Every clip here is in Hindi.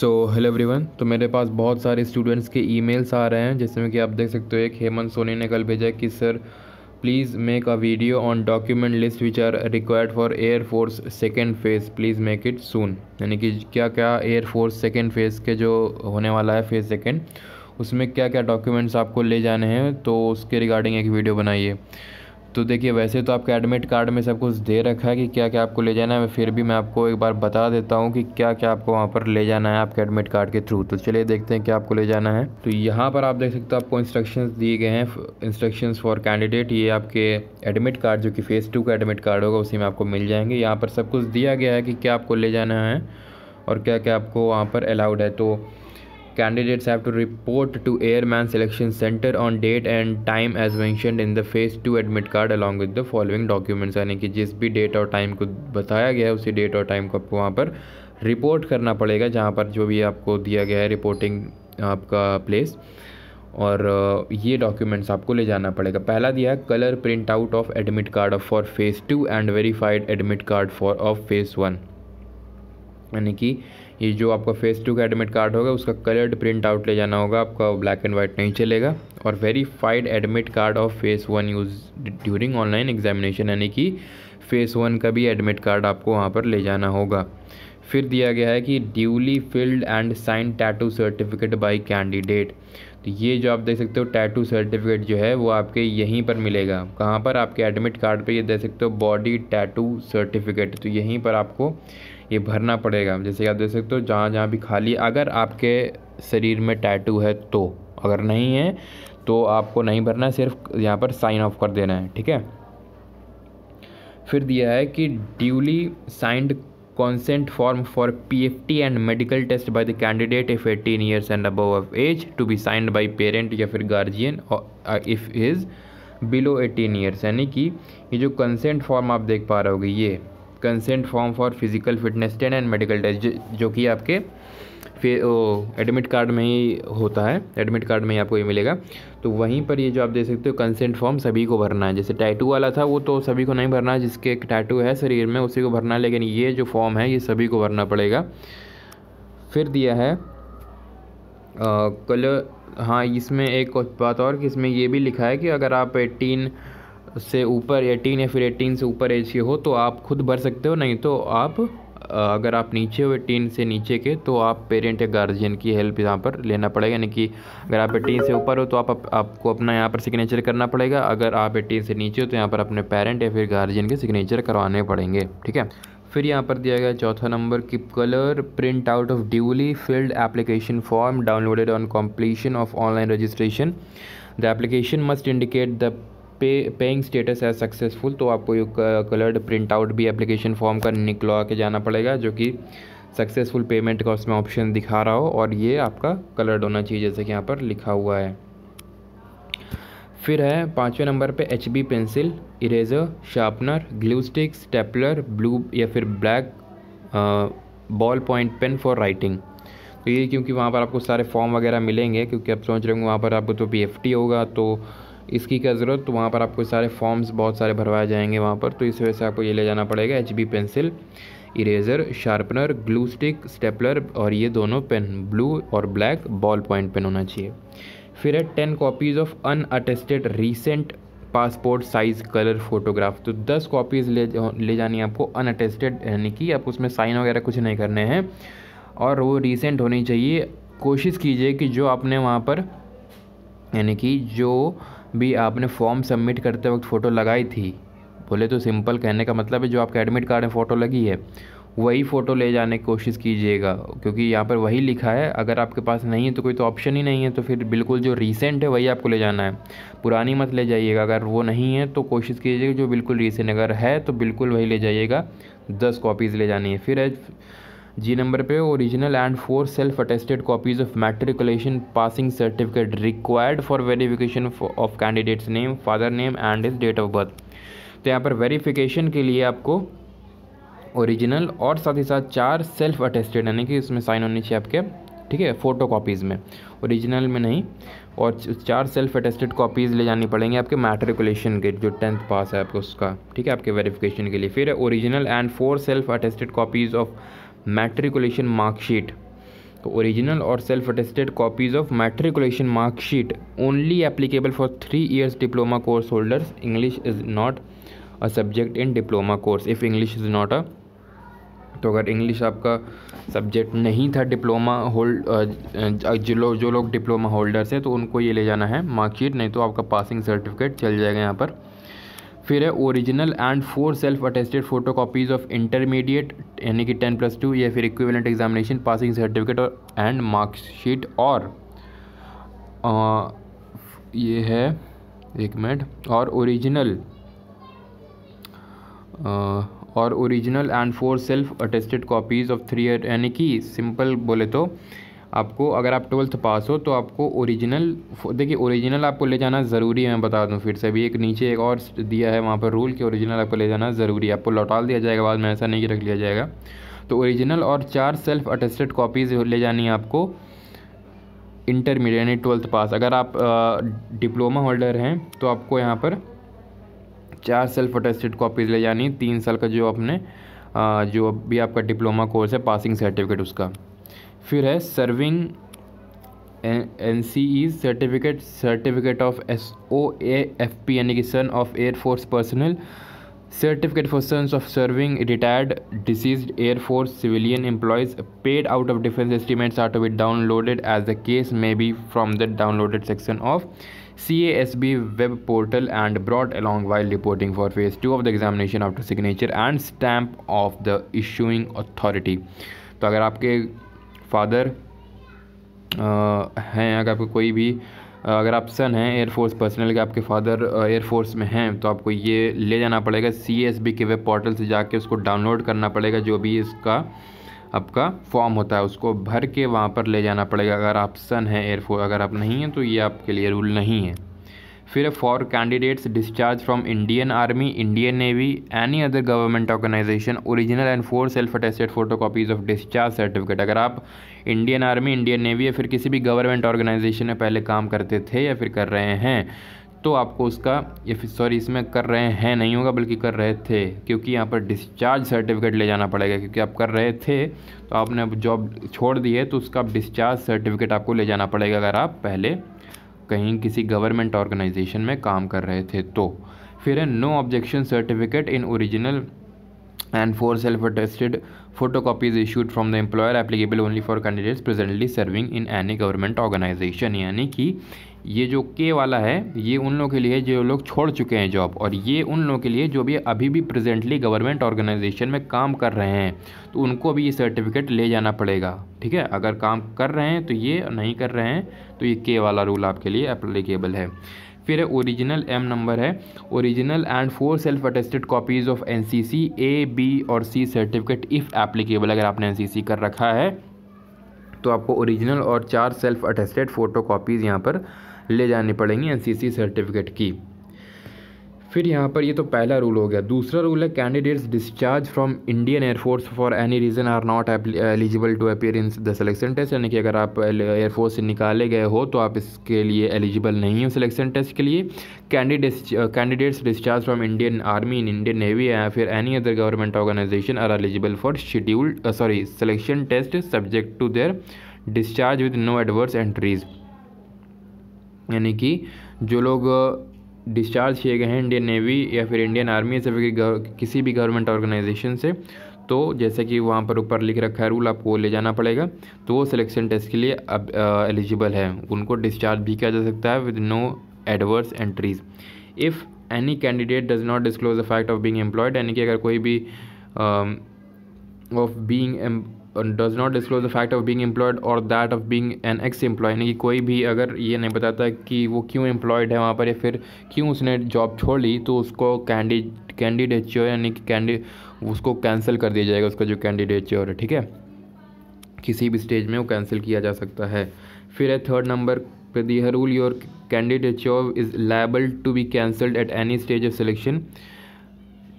सो हेलो एवरीवन तो मेरे पास बहुत सारे स्टूडेंट्स के ईमेल्स आ रहे हैं में कि आप देख सकते हो एक हेमंत सोनी ने कल भेजा कि sir please make a video on document list which are required for air force second phase please make it soon यानी कि क्या क्या एयर फोर्स सेकेंड फेज़ के जो होने वाला है फेज़ सेकेंड उसमें क्या क्या डॉक्यूमेंट्स आपको ले जाने हैं तो उसके रिगार्डिंग एक वीडियो बनाइए तो देखिए वैसे तो आपके एडमिट कार्ड में सब कुछ दे रखा है कि क्या क्या आपको ले जाना है फिर भी मैं आपको एक बार बता देता हूँ कि क्या क्या आपको वहाँ पर ले जाना है आपके एडमिट कार्ड के थ्रू तो चलिए देखते हैं क्या आपको ले जाना है तो यहाँ पर आप देख सकते हो आपको इंस्ट्रक्शंस दिए गए हैं इंस्ट्रक्शंस फॉर कैंडिडेट ये आपके एडमिट कार्ड जो कि फ़ेज़ टू का एडमिट कार्ड होगा उसी में आपको मिल जाएंगे यहाँ पर सब कुछ दिया गया है कि क्या आपको ले जाना है और क्या क्या आपको वहाँ पर अलाउड है तो Candidates have to report to Airman Selection Center on date and time as mentioned in the phase two admit card along with the following documents यानी कि जिस भी डेट और टाइम को बताया गया है उसी डेट और टाइम को आपको वहाँ पर रिपोर्ट करना पड़ेगा जहाँ पर जो भी आपको दिया गया है रिपोर्टिंग आपका प्लेस और ये डॉक्यूमेंट्स आपको ले जाना पड़ेगा पहला दिया है colour print out of admit card of for phase two and verified admit card for of phase one यानी कि ये जो आपका फेस टू का एडमिट कार्ड होगा उसका कलर्ड प्रिंट आउट ले जाना होगा आपका ब्लैक एंड वाइट नहीं चलेगा और verified admit card of phase one use during online examination यानी कि फेस वन का भी एडमिट कार्ड आपको वहाँ पर ले जाना होगा फिर दिया गया है कि duly filled and sign tattoo certificate by candidate तो ये जो आप देख सकते हो टैटू सर्टिफिकेट जो है वो आपके यहीं पर मिलेगा कहाँ पर आपके एडमिट कार्ड पे ये देख सकते हो बॉडी टैटू सर्टिफिकेट तो यहीं पर आपको ये भरना पड़ेगा जैसे आप देख सकते हो जहाँ जहाँ भी खाली अगर आपके शरीर में टैटू है तो अगर नहीं है तो आपको नहीं भरना है सिर्फ यहाँ पर साइन ऑफ कर देना है ठीक है फिर दिया है कि duly signed consent form for PFT and medical test by the candidate if eighteen years and above of age to be signed by parent या फिर guardian if is below eighteen years यानी कि ये जो कंसेंट फॉर्म आप देख पा रहे होगे ये consent form for physical fitness ten and medical test जो कि आपके एडमिट कार्ड में ही होता है एडमिट कार्ड में ही आपको ये मिलेगा तो वहीं पर ये जो आप देख सकते हो कंसेंट फॉर्म सभी को भरना है जैसे टैटू वाला था वो तो सभी को नहीं भरना है जिसके टैटू है शरीर में उसी को भरना है लेकिन ये जो फॉर्म है ये सभी को भरना पड़ेगा फिर दिया है कल हाँ इसमें एक बात और कि इसमें ये भी लिखा है कि अगर आप एटीन से ऊपर एटीन या फिर एटीन से ऊपर एज के हो तो आप खुद भर सकते हो नहीं तो आप अगर आप नीचे हो एटीन से नीचे के तो आप पेरेंट या गार्जियन की हेल्प यहाँ पर लेना पड़ेगा यानी कि अगर आप एटीन से ऊपर हो तो आप, आपको अपना यहाँ पर सिग्नेचर करना पड़ेगा अगर आप एटीन से नीचे हो तो यहाँ पर अपने पेरेंट या फिर गार्जियन के सिग्नेचर करवाने पड़ेंगे ठीक है फिर यहाँ पर दिया गया चौथा नंबर कि colour print out of duly filled application form downloaded on completion of online registration the application must indicate the pay paying status है सक्सेसफुल तो आपको ये कलर्ड प्रिंट आउट भी एप्लीकेशन फॉर्म का निकलवा के जाना पड़ेगा जो कि सक्सेसफुल पेमेंट का उसमें ऑप्शन दिखा रहा हो और ये आपका कलर्ड होना चाहिए जैसे कि यहाँ पर लिखा हुआ है फिर है पाँचवें नंबर पे H B pencil eraser sharpener glue stick stapler blue या फिर black ball point pen for writing तो ये क्योंकि वहाँ पर आपको सारे फॉर्म वगैरह मिलेंगे क्योंकि आप सोच रहे होंगे वहाँ पर आपको तो पी होगा तो इसकी क्या ज़रूरत तो वहाँ पर आपको सारे फॉर्म्स बहुत सारे भरवाए जाएंगे वहाँ पर तो इस वजह से आपको ये ले जाना पड़ेगा H pencil eraser sharpener glue stick stapler और ये दोनों पेन ब्लू और ब्लैक बॉल पॉइंट पेन होना चाहिए फिर है ten copies of unattested recent passport size colour photograph तो दस कॉपीज़ ले ले जानी है आपको अनअटेस्टेड यानी कि आप उसमें साइन वगैरह कुछ नहीं करने हैं और वो रिसेंट होनी चाहिए कोशिश कीजिए कि जो आपने वहाँ पर यानी कि जो भी आपने फॉर्म सबमिट करते वक्त फ़ोटो लगाई थी बोले तो सिंपल कहने का मतलब है जो आपका एडमिट कार्ड में फ़ोटो लगी है वही फ़ोटो ले जाने की कोशिश कीजिएगा क्योंकि यहाँ पर वही लिखा है अगर आपके पास नहीं है तो कोई तो ऑप्शन ही नहीं है तो फिर बिल्कुल जो रीसेंट है वही आपको ले जाना है पुरानी मत ले जाइएगा अगर वो नहीं है तो कोशिश कीजिएगा जो बिल्कुल रीसेंट अगर है तो बिल्कुल वही ले जाइएगा दस कॉपीज़ ले जानी है फिर जी नंबर पे original and four self attested copies of matriculation passing certificate required for verification of candidates name father name and is date of birth तो यहाँ पर वेरिफिकेशन के लिए आपको ओरिजिनल और साथ ही साथ चार सेल्फ अटेस्टेड यानी कि इसमें साइन होनी चाहिए आपके ठीक है फ़ोटो कॉपीज़ में ओरिजिनल में नहीं और चार सेल्फ अटेस्टेड कॉपीज़ ले जानी पड़ेंगी आपके मैट्रिकुलेशन के जो टेंथ पास है आपको उसका ठीक है आपके वेरिफिकेशन के लिए फिर original and four self attested copies of matriculation mark sheet तो ओरिजिनल और self attested copies of matriculation mark sheet only applicable for three years diploma course holders English is not a subject in diploma course if English is not a तो अगर इंग्लिश आपका सब्जेक्ट नहीं था डिप्लोमा होल्ड जो लोग जो लोग डिप्लोमा होल्डर्स हैं तो उनको ये ले जाना है मार्कशीट नहीं तो आपका पासिंग सर्टिफिकेट चल जाएगा यहाँ पर फिर है original and four self attested photo copies of intermediate यानी कि टेन प्लस टू या फिर इक्विवेलेंट एग्जामिनेशन पासिंग सर्टिफिकेट और एंड मार्कशीट और आ, ये है एक मिनट और ओरिजिनल और original and four self attested copies of three यानी कि सिंपल बोले तो आपको अगर आप ट्वेल्थ पास हो तो आपको ओरिजिनल देखिए ओरिजिनल आपको ले जाना ज़रूरी है मैं बता दूं फिर से अभी एक नीचे एक और दिया है वहाँ पर रूल कि ओरिजिनल आपको ले जाना ज़रूरी है आपको लौटा दिया जाएगा बाद में ऐसा नहीं रख लिया जाएगा तो ओरिजिनल और चार सेल्फ अटेस्टेड कॉपीज़ ले जानी है आपको इंटरमीडिएट यानी ट्वेल्थ पास अगर आप डिप्लोमा होल्डर हैं तो आपको यहाँ पर चार सेल्फ अटेस्टेड कॉपीज़ ले जानी तीन साल का जो अपने जो भी आपका डिप्लोमा कोर्स है पासिंग सर्टिफिकेट उसका फिर है serving N C E certificate certificate of S O A F P यानी कि son of air force personnel certificate for sons of serving retired deceased force civilian employees paid out of defence estimates are to be downloaded as the case may be from the downloaded section of C A S B web portal and broad along while reporting for phase two of the examination after signature and stamp of the issuing authority तो अगर आपके फादर हैं अगर आपको कोई भी अगर आप सन हैं एयरफोर्स पर्सनल के आपके फादर एयरफोर्स में हैं तो आपको ये ले जाना पड़ेगा सी एस बी के वेब पोर्टल से जाके उसको डाउनलोड करना पड़ेगा जो भी इसका आपका फॉर्म होता है उसको भर के वहाँ पर ले जाना पड़ेगा अगर आप सन हैं एयरफोर्स अगर आप नहीं हैं तो ये आपके लिए रूल नहीं है फिर for candidates discharge from Indian army Indian navy any other government organisation original and four self attested photo copies of discharge certificate अगर आप इंडियन आर्मी इंडियन नेवी या फिर किसी भी गवर्नमेंट ऑर्गेनाइजेशन में पहले काम करते थे या फिर कर रहे हैं तो आपको उसका या फिर सॉरी इसमें कर रहे हैं नहीं होगा बल्कि कर रहे थे क्योंकि यहाँ पर डिस्चार्ज सर्टिफिकेट ले जाना पड़ेगा क्योंकि आप कर रहे थे तो आपने अब जॉब छोड़ दी है तो उसका डिस्चार्ज सर्टिफिकेट आपको ले जाना पड़ेगा अगर आप पहले कहीं किसी गवर्नमेंट ऑर्गेनाइजेशन में काम कर रहे थे तो फिर है no objection certificate in original and four self attested photo copies issued from the employer applicable only for candidates presently serving in any government organisation यानी कि ये जो के वाला है ये उन लोगों के लिए जो लोग छोड़ चुके हैं जॉब और ये उन लोगों के लिए जो भी अभी भी प्रेजेंटली गवर्नमेंट ऑर्गेनाइजेशन में काम कर रहे हैं तो उनको भी ये सर्टिफिकेट ले जाना पड़ेगा ठीक है अगर काम कर रहे हैं तो ये नहीं कर रहे हैं तो ये के वाला रूल आपके लिए अप्लीकेबल है फिर ओरिजिनल एम नंबर है original and four self attested copies of N A B और सी सर्टिफिकेट इफ़ एप्लीकेबल अगर आपने एन कर रखा है तो आपको ओरिजिनल और चार सेल्फ अटेस्टेड फ़ोटो कॉपीज़ यहाँ पर ले जानी पड़ेंगी एनसीसी सर्टिफिकेट की फिर यहाँ पर ये तो पहला रूल हो गया दूसरा रूल है candidates discharge from Indian air force for any reason are not eligible to appear in the selection test यानी कि अगर आप एयरफोर्स से निकाले गए हो तो आप इसके लिए एलिजिबल नहीं हो सिलेक्शन टेस्ट के लिए candidates candidates discharge from Indian army in Indian navy या फिर any other government organisation are eligible for scheduled sorry selection test subject to their discharge with no adverse entries यानी कि जो लोग डिस्चार्ज किए गए हैं इंडियन नेवी या फिर इंडियन आर्मी या फिर किसी भी गवर्नमेंट ऑर्गेनाइजेशन से तो जैसे कि वहाँ पर ऊपर लिख रखा है रूल आपको वो ले जाना पड़ेगा तो वो सिलेक्शन टेस्ट के लिए अब एलिजिबल है उनको डिस्चार्ज भी किया जा सकता है with no adverse entries if any candidate does not disclose the fact of being employed यानी कि अगर कोई भी of being does not disclose the fact of being employed और that of being an ex employee यानी कि कोई भी अगर ये नहीं बताता कि वो क्यों एम्प्लॉयड है वहाँ पर या फिर क्यों उसने जॉब छोड़ ली तो उसको कैंडी कैंडिडेचर यानी कि कैंडी उसको कैंसिल कर दिया जाएगा उसका जो कैंडिडेचर है ठीक है किसी भी स्टेज में वो कैंसिल किया जा सकता है फिर है थर्ड नंबर पे दी हर rule your candidature is liable to be cancelled at any stage of selection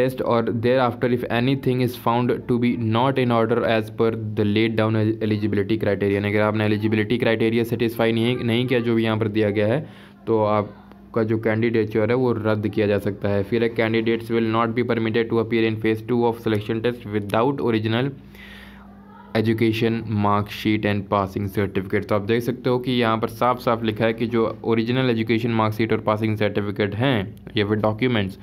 test or thereafter if anything is found to be not in order as per the laid down eligibility criterion अगर आपने eligibility criteria satisfy नहीं नहीं किया जो भी यहाँ पर दिया गया है तो आप का जो कैंडिडेटचर है वो रद्द किया जा सकता है फिर candidates will not be permitted to appear in phase two of selection test without original education mark sheet and passing certificate तो आप देख सकते हो कि यहाँ पर साफ साफ लिखा है कि जो ओरिजिनल एजुकेशन मार्कशीट और पासिंग सर्टिफिकेट हैं या फिर डॉक्यूमेंट्स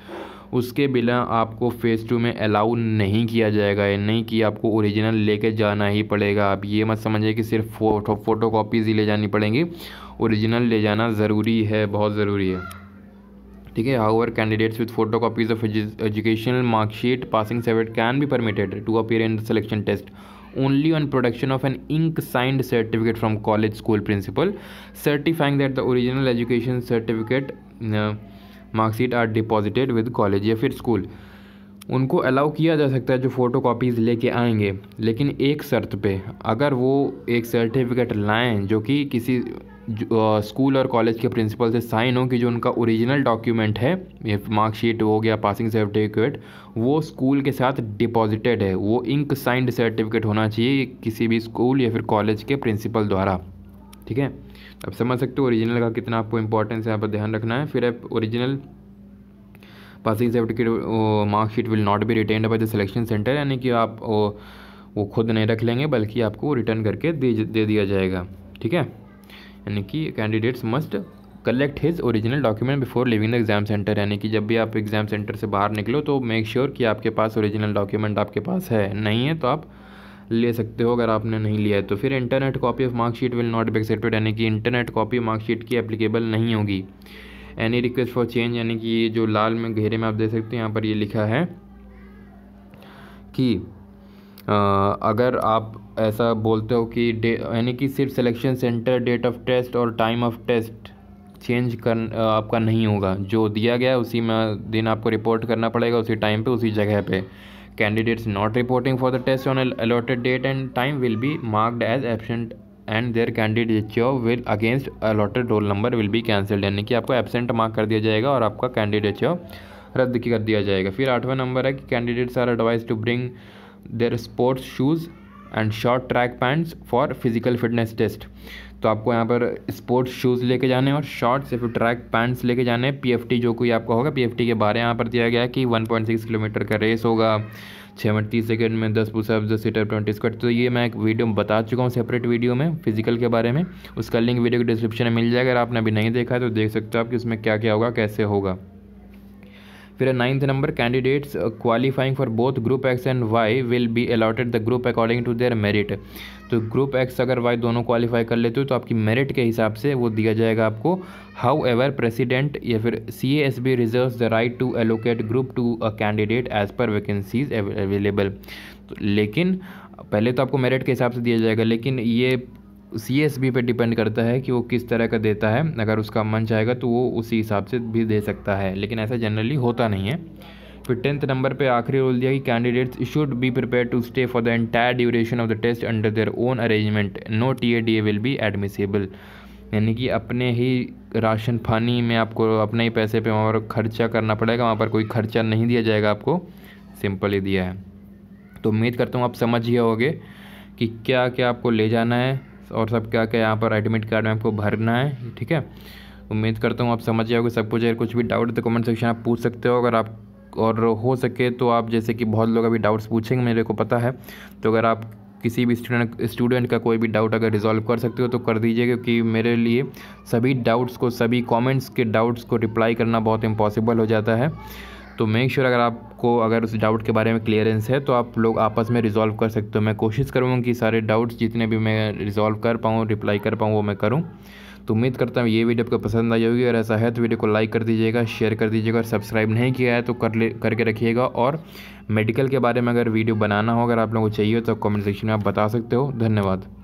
उसके बिना आपको फ़ेज़ टू में अलाउ नहीं किया जाएगा नहीं कि आपको ओरिजिनल लेके जाना ही पड़ेगा आप ये मत समझिए कि सिर्फ फोटो फोटो कापीज़ ही ले जानी पड़ेंगी ओरिजिनल ले जाना ज़रूरी है बहुत ज़रूरी है ठीक है are candidates with photo copies of educational mark sheet passing सेवेट can be permitted to appear in selection test only on production of an ink signed certificate from college school principal certifying that the original education certificate mark sheet are deposited with college या फिर स्कूल उनको अलाउ किया जा सकता है जो फ़ोटो कापीज़ लेके आएंगे लेकिन एक शर्त पे अगर वो एक सर्टिफिकेट लाएं जो कि किसी स्कूल और कॉलेज के प्रिंसिपल से साइन हो कि जो उनका ओरिजिनल डॉक्यूमेंट है ये मार्कशीट हो गया पासिंग सर्टिफिकेट वो स्कूल के साथ डिपॉजिटेड है वो इंक साइंड सर्टिफिकेट होना चाहिए किसी भी स्कूल या फिर कॉलेज के प्रिंसिपल द्वारा ठीक है अब समझ सकते हो ओरिजिनल का कितना आपको इंपॉर्टेंस है यहाँ पर ध्यान रखना है फिर आप original passing certificate mark sheet will not be retained by the selection centre यानी कि आप ओ, वो खुद नहीं रख लेंगे बल्कि आपको रिटर्न करके दे दे दिया जाएगा ठीक है यानी कि candidates must collect his original document before leaving the exam centre यानी कि जब भी आप एग्ज़ाम सेंटर से बाहर निकलो तो मेक श्योर sure कि आपके पास ओरिजिनल डॉक्यूमेंट आपके पास है नहीं है तो आप ले सकते हो अगर आपने नहीं लिया है तो फिर internet copy of mark sheet will not be accepted यानी कि इंटरनेट कॉपी मार्कशीट की एप्लीकेबल नहीं होगी एनी रिक्वेस्ट फॉर चेंज यानी कि ये जो लाल में घेरे में आप देख सकते हैं यहाँ पर ये लिखा है कि आ, अगर आप ऐसा बोलते हो कि यानी कि सिर्फ selection centre date of test और टाइम ऑफ टेस्ट चेंज कर आपका नहीं होगा जो दिया गया उसी में दिन आपको रिपोर्ट करना पड़ेगा उसी टाइम पे उसी जगह पे Candidates not reporting for the test on an allotted date and time will be marked as absent and their candidature will against allotted roll number will be cancelled यानी कि आपको एबसेंट मार्क कर दिया जाएगा और आपका कैंडिडेचर रद्द कर दिया जाएगा फिर आठवां नंबर है कि candidates are advise to bring their sports shoes and short track pants for physical fitness test तो आपको यहाँ पर स्पोर्ट्स शूज़ लेके जाने और शॉर्ट्स या फिर ट्रैक पैंट्स लेके जाने पीएफटी जो कोई आपका होगा पीएफटी के बारे यहाँ पर दिया गया है कि 1.6 किलोमीटर का रेस होगा छः मिनट तीस सेकेंड में दस पुसअप दस सीटर ट्वेंटी स्क्वाट तो ये मैं एक वीडियो बता चुका हूँ सेपरेट वीडियो में फिजिकल के बारे में उसका लिंक वीडियो के डिस्क्रिप्शन में मिल जाएगा अगर आपने अभी नहीं देखा है तो देख सकते हो आप कि उसमें क्या क्या होगा कैसे होगा फिर ninth number candidates qualifying for both group X and Y will be allotted the group according to their merit तो ग्रुप एक्स अगर वाई दोनों क्वालिफाई कर लेते हो तो आपकी मेरिट के हिसाब से वो दिया जाएगा आपको हाउ एवर प्रेसिडेंट या फिर C S B reserve the right to allocate group to a candidate as per vacancies available लेकिन पहले तो आपको मेरिट के हिसाब से दिया जाएगा लेकिन ये सी एस बी पर डिपेंड करता है कि वो किस तरह का देता है अगर उसका मन चाहेगा तो वो उसी हिसाब से भी दे सकता है लेकिन ऐसा जनरली होता नहीं है फिर टेंथ नंबर पे आखिरी रोल दिया कि candidates should be prepare to stay for the entire duration of the test under their own arrangement no T A D A will be admissible यानी कि अपने ही राशन पानी में आपको अपने ही पैसे पे वहाँ पर खर्चा करना पड़ेगा वहाँ पर कोई खर्चा नहीं दिया जाएगा आपको सिंपल ही दिया है तो उम्मीद करता हूँ आप समझ ही होगे कि क्या क्या आपको ले जाना है और सब क्या क्या यहाँ पर एडमिट कार्ड में आपको भरना है ठीक है उम्मीद करता हूँ आप समझ जाओगे सब कुछ अगर कुछ भी डाउट तो कमेंट सेक्शन आप पूछ सकते हो अगर आप और हो सके तो आप जैसे कि बहुत लोग अभी डाउट्स पूछेंगे मेरे को पता है तो अगर आप किसी भी स्टूडेंट स्टूडेंट का कोई भी डाउट अगर रिजॉल्व कर सकते हो तो कर दीजिए क्योंकि मेरे लिए सभी डाउट्स को सभी कमेंट्स के डाउट्स को रिप्लाई करना बहुत इम्पॉसिबल हो जाता है तो मेक श्योर sure अगर आपको अगर उस डाउट के बारे में क्लियरेंस है तो आप लोग आपस में रिजॉल्व कर सकते हो मैं कोशिश करूँगा कि सारे डाउट्स जितने भी मैं रिजॉल्व कर पाऊँ रिप्लाई कर पाऊँ वो मैं करूँ तो उम्मीद करता हूँ ये वीडियो आपको पसंद आई होगी और ऐसा है तो वीडियो को लाइक कर दीजिएगा शेयर कर दीजिएगा और सब्सक्राइब नहीं किया है तो कर ले करके रखिएगा और मेडिकल के बारे में अगर वीडियो बनाना हो अगर आप लोगों को चाहिए तो कमेंट सेक्शन में आप बता सकते हो धन्यवाद